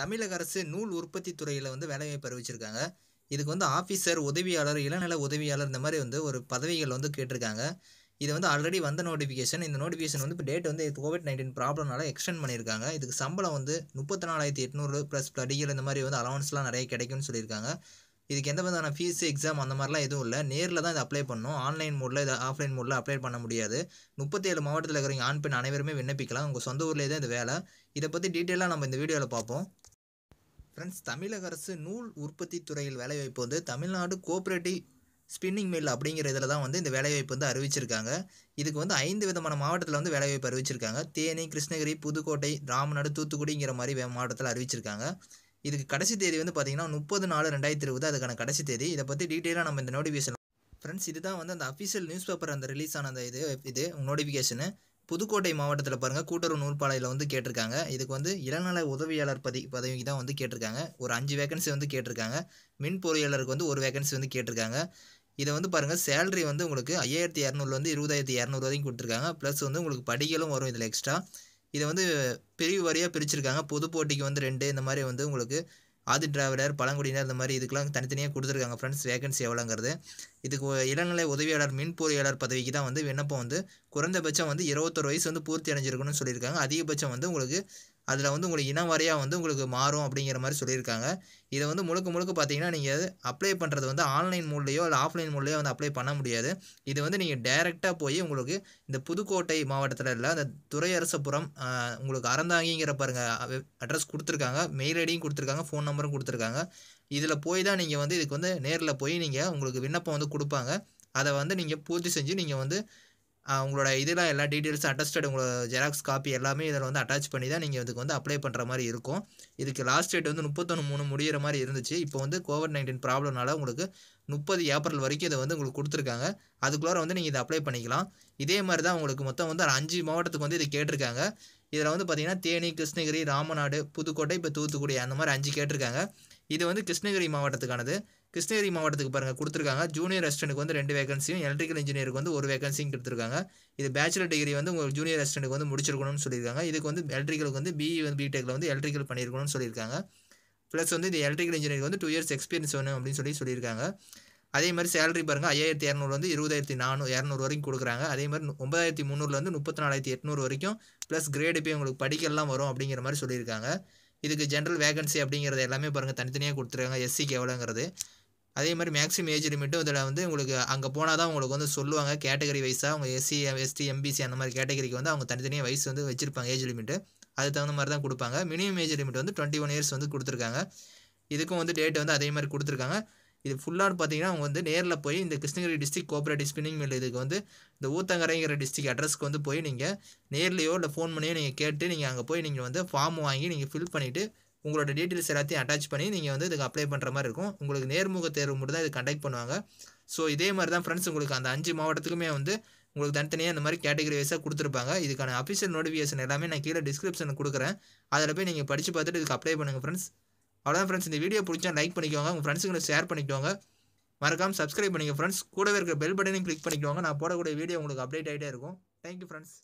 தமிழக அரசு நூல் உற்பத்தி துறையில் வந்து வேலைவாய்ப்பு அறிவிச்சிருக்காங்க இதுக்கு வந்து ஆஃபீஸர் உதவியாளர் இளநில உதவியாளர் இந்த மாதிரி வந்து ஒரு பதவிகள் வந்து கேட்டிருக்காங்க இது வந்து ஆல்ரெடி வந்த நோட்டிஃபிகேஷன் இந்த நோட்டிஃபிகேஷன் வந்து இப்போ டேட் வந்து கோவிட் நைன்டீன் ப்ராப்ளம்னால எக்ஸ்டெண்ட் பண்ணியிருக்காங்க இதுக்கு சம்பளம் வந்து முப்பத்தி நாலாயிரத்தி எட்நூறு ப்ளஸ் படிகள் இந்த மாதிரி வந்து அலவன்ஸ்லாம் நிறைய கிடைக்கும்னு சொல்லியிருக்காங்க இதுக்கு எந்த விதமான ஃபீஸ் எக்ஸாம் அந்த மாதிரிலாம் எதுவும் இல்லை நேரில் தான் இதை அப்ளை பண்ணணும் ஆன்லைன் மோடில் இது ஆஃப்லைன் மோடில் அப்ளை பண்ண முடியாது முப்பத்தேழு மாவட்டத்தில் இருக்கிறவங்க ஆண் பெண் அனைவருமே விண்ணப்பிக்கலாம் உங்கள் சொந்த ஊர்லேயே தான் இது வேலை இதை பற்றி டீட்டெயிலாக நம்ம இந்த வீடியோவில் பார்ப்போம் ஃப்ரெண்ட்ஸ் தமிழக அரசு நூல் உற்பத்தி துறையில் வேலைவாய்ப்பு வந்து தமிழ்நாடு கோஆப்ரேட்டிவ் ஸ்பின்னிங் மில் அப்படிங்கிற இதில் தான் வந்து இந்த வேலைவாய்ப்பு வந்து அறிவிச்சிருக்காங்க இதுக்கு வந்து ஐந்து விதமான மாவட்டத்தில் வந்து வேலைவாய்ப்பு அறிவிச்சிருக்காங்க தேனி கிருஷ்ணகிரி புதுக்கோட்டை ராமநாடு தூத்துக்குடிங்கிற மாதிரி மாவட்டத்தில் அறிவிச்சிருக்காங்க இதுக்கு கடைசி தேதி வந்து பார்த்திங்கன்னா முப்பது நாலு ரெண்டாயிரத்தி இருபது அதுக்கான கடைசி தேதி இதை பற்றி டீட்டெயிலாக நம்ம இந்த நோட்டிஃபிகேஷன் ஃப்ரெண்ட்ஸ் இதுதான் வந்து அந்த அஃபிஷியல் நியூஸ் பேப்பர் அந்த ரிலீஸ் ஆன அந்த இது இது நோட்டிஃபிகேஷனு புதுக்கோட்டை மாவட்டத்தில் பாருங்கள் கூட்டுறவு நூற்பாலையில் வந்து கேட்டிருக்காங்க இதுக்கு வந்து இளநல உதவியாளர் பதி பதவிக்கு தான் வந்து கேட்டிருக்காங்க ஒரு அஞ்சு வேகன்சி வந்து கேட்டிருக்காங்க மின் பொறியாளருக்கு வந்து ஒரு வேகன்சி வந்து கேட்டிருக்காங்க இதை வந்து பாருங்கள் சேலரி வந்து உங்களுக்கு ஐயாயிரத்தி இரநூறுலேருந்து இருபதாயிரத்தி இரநூறு வரைக்கும் கொடுத்துருக்காங்க ப்ளஸ் வந்து உங்களுக்கு படிகளும் வரும் இதில் எக்ஸ்ட்ரா இதை வந்து பிரிவு வரியாக பிரிச்சிருக்காங்க பொது போட்டிக்கு வந்து ரெண்டு இந்த மாதிரி வந்து உங்களுக்கு ஆதி திராவிடர் பழங்குடியினர் இந்த மாதிரி இதுக்கெலாம் தனித்தனியாக கொடுத்துருக்காங்க ஃப்ரெண்ட்ஸ் வேகன்சி எவ்வளோங்கிறது இதுக்கு இளநிலை உதவியாளர் மின் பொறியாளர் பதவிக்கு தான் வந்து விண்ணப்பம் வந்து குறைந்தபட்சம் வந்து இருபத்தொரு வயசு வந்து பூர்த்தி அடைஞ்சிருக்கணும்னு சொல்லியிருக்காங்க அதிகபட்சம் வந்து உங்களுக்கு அதில் வந்து உங்களுக்கு இனம் வாரியாக வந்து உங்களுக்கு மாறும் அப்படிங்கிற மாதிரி சொல்லியிருக்காங்க இதை வந்து முழுக்க முழுக்க பார்த்தீங்கன்னா நீங்கள் அப்ளை பண்ணுறது வந்து ஆன்லைன் மூலையோ இல்லை ஆஃப்லைன் மூலையோ வந்து அப்ளை பண்ண முடியாது இது வந்து நீங்கள் டைரெக்டாக போய் உங்களுக்கு இந்த புதுக்கோட்டை மாவட்டத்தில் இல்லை அந்த துறையரசபுரம் உங்களுக்கு அறந்தாங்கிங்கிற பாருங்கள் அட்ரஸ் கொடுத்துருக்காங்க மெயில் ஐடியும் கொடுத்துருக்காங்க ஃபோன் நம்பரும் கொடுத்துருக்காங்க இதில் போய் தான் நீங்கள் வந்து இதுக்கு வந்து நேரில் போய் நீங்கள் உங்களுக்கு விண்ணப்பம் வந்து கொடுப்பாங்க அதை வந்து நீங்கள் பூர்த்தி செஞ்சு நீங்கள் வந்து உங்களோட இதெல்லாம் எல்லா டீட்டெயில்ஸ் அட்டஸ்டட் உங்களோட ஜெராக்ஸ் காப்பி எல்லாமே இதில் வந்து அட்டாச் பண்ணி தான் நீங்கள் இதுக்கு வந்து அப்ளை பண்ணுற மாதிரி இருக்கும் இதுக்கு லாஸ்ட் டேட் வந்து முப்பத்தொன்று மூணு முடிகிற மாதிரி இருந்துச்சு இப்போ வந்து கோவிட் நைன்டீன் ப்ராப்ளம்னால உங்களுக்கு முப்பது ஏப்ரல் வரைக்கும் இதை வந்து உங்களுக்கு கொடுத்துருக்காங்க அதுக்குள்ளார வந்து நீங்கள் இதை அப்ளை பண்ணிக்கலாம் இதே மாதிரி தான் உங்களுக்கு மொத்தம் வந்து அஞ்சு மாவட்டத்துக்கு வந்து இது கேட்டிருக்காங்க இதில் வந்து பார்த்திங்கன்னா தேனி கிருஷ்ணகிரி ராமநாடு புதுக்கோட்டை இப்போ தூத்துக்குடி அந்த மாதிரி அஞ்சு கேட்டிருக்காங்க இது வந்து கிருஷ்ணகிரி மாவட்டத்துக்கானது கிருஷ்ணகிரி மாவட்டத்துக்கு பாருங்கள் கொடுத்துருக்காங்க ஜூனியர் அசிஸ்டன்ட்டுக்கு வந்து ரெண்டு வேகன்சியும் எலக்ட்ரிக்கல் இன்ஜினியருக்கு வந்து ஒரு வேகன்சியும் கொடுத்துருக்காங்க இது பேச்சுலர் டிகிரி வந்து உங்கள் ஜூனியர் அசிஸ்டன்ட்டுக்கு வந்து முடிச்சிருக்கணும்னு சொல்லியிருக்காங்க இதுக்கு வந்து எலக்ட்ரிக்கலுக்கு வந்து பிஇ வந்து பிடெக்கில் வந்து எலக்ட்ரிக்கல் பண்ணியிருக்கணும்னு சொல்லியிருக்காங்க ப்ளஸ் வந்து இந்த எலக்ட்ரிக்கல் இன்ஜினியர் வந்து டூ இயர்ஸ் எக்ஸ்பீரியன்ஸ் வேணும் அப்படின்னு சொல்லி சொல்லியிருக்காங்க அதே மாதிரி சேலரி பாருங்கள் ஐயாயிரத்தி இரநூறு வந்து இருபதாயிரத்தி நானூறு இரநூறு வரைக்கும் கொடுக்குறாங்க அதே மாதிரி ஒன்பதாயிரத்தி முந்நூறுலேருந்து முப்பத்தி நாலாயிரத்தி எட்நூறு வரைக்கும் ப்ளஸ் கிரேடு போய் உங்களுக்கு படிக்கலாம் வரும் அப்படிங்கிற மாதிரி சொல்லியிருக்காங்க இதுக்கு ஜென்ரல் வேகன்சி அப்படிங்கிறது எல்லாமே பாருங்கள் தனித்தனியாக கொடுத்துருக்காங்க எஸ்சிக்கு எவ்வளோங்கிறது அதே மாதிரி மேக்ஸிமம் ஏஜ் லிமிட்டும் இதில் வந்து உங்களுக்கு அங்கே போனால் தான் உங்களுக்கு வந்து சொல்லுவாங்க கேட்டகரி வைஸாக அவங்க எஸ்சி எஸ்டி எம்பிசி அந்த மாதிரி கேட்டகரிக்கு வந்து அவங்க தனித்தனியாக வயசு வந்து வச்சிருப்பாங்க ஏஜ் லிமிட்டு அது தகுந்த மாதிரி தான் கொடுப்பாங்க மினிமம் ஏஜ் லிமிட் வந்து டுவெண்ட்டி ஒன் இயர்ஸ் வந்து கொடுத்துருக்காங்க இதுக்கும் வந்து டேட் வந்து அதே மாதிரி கொடுத்துருக்காங்க இது ஃபுல்லாக பார்த்தீங்கன்னா அவங்க வந்து நேரில் போய் இந்த Krishnagiri district cooperative spinning mill இதுக்கு வந்து இந்த ஊத்தங்கரைங்கிற டிஸ்ட்ரிக் அட்ரஸ்க்கு வந்து போய் நீங்கள் நேர்லேயோ இல்லை ஃபோன் பண்ணியோ நீங்கள் கேட்டு நீங்கள் அங்கே போய் நீங்கள் வந்து ஃபார்ம் வாங்கி நீங்கள் ஃபில் பண்ணிவிட்டு உங்களோட டீட்டெயில்ஸ் எல்லாத்தையும் அட்டாச் பண்ணி நீங்கள் வந்து இதுக்கு அப்ளை பண்ணுற மாதிரி இருக்கும் உங்களுக்கு நேர்முக தேர்வு மட்டும் தான் இது கண்டக்ட் பண்ணுவாங்க ஸோ இதே மாதிரி தான் ஃப்ரெண்ட்ஸ் உங்களுக்கு அந்த அஞ்சு மாவட்டத்துக்குமே வந்து உங்களுக்கு தனித்தனியாக இந்த மாதிரி கேட்டகரி வைஸாக கொடுத்துருப்பாங்க இதுக்கான அஃபிஷியல் நோட்டிஃபிகேஷன் எல்லாமே நான் கீழே டிஸ்கிரிப்ஷனில் கொடுக்குறேன் அதில் போய் நீங்கள் படித்து பார்த்துட்டு இதுக்கு அப்ளை பண்ணுங்கள் ஃப்ரெண்ட்ஸ் அவ்வளோதான் ஃப்ரெண்ட்ஸ் இந்த வீடியோ பிடிச்சா லைக் பண்ணிக்கோங்க உங்கள் ஃப்ரெண்ட்ஸுங்களை ஷேர் பண்ணிக்கோங்க மறக்காமல் சப்ஸ்கிரைப் பண்ணிக்கோங்க ஃப்ரெண்ட்ஸ் கூடவே இருக்கிற பெல் பட்டனையும் கிளிக் பண்ணிக்கோங்க நான் போடக்கூடிய வீடியோ உங்களுக்கு அப்டேட் ஆகிட்டே இருக்கும் தேங்க்யூ ஃப்ரெண்ட்ஸ்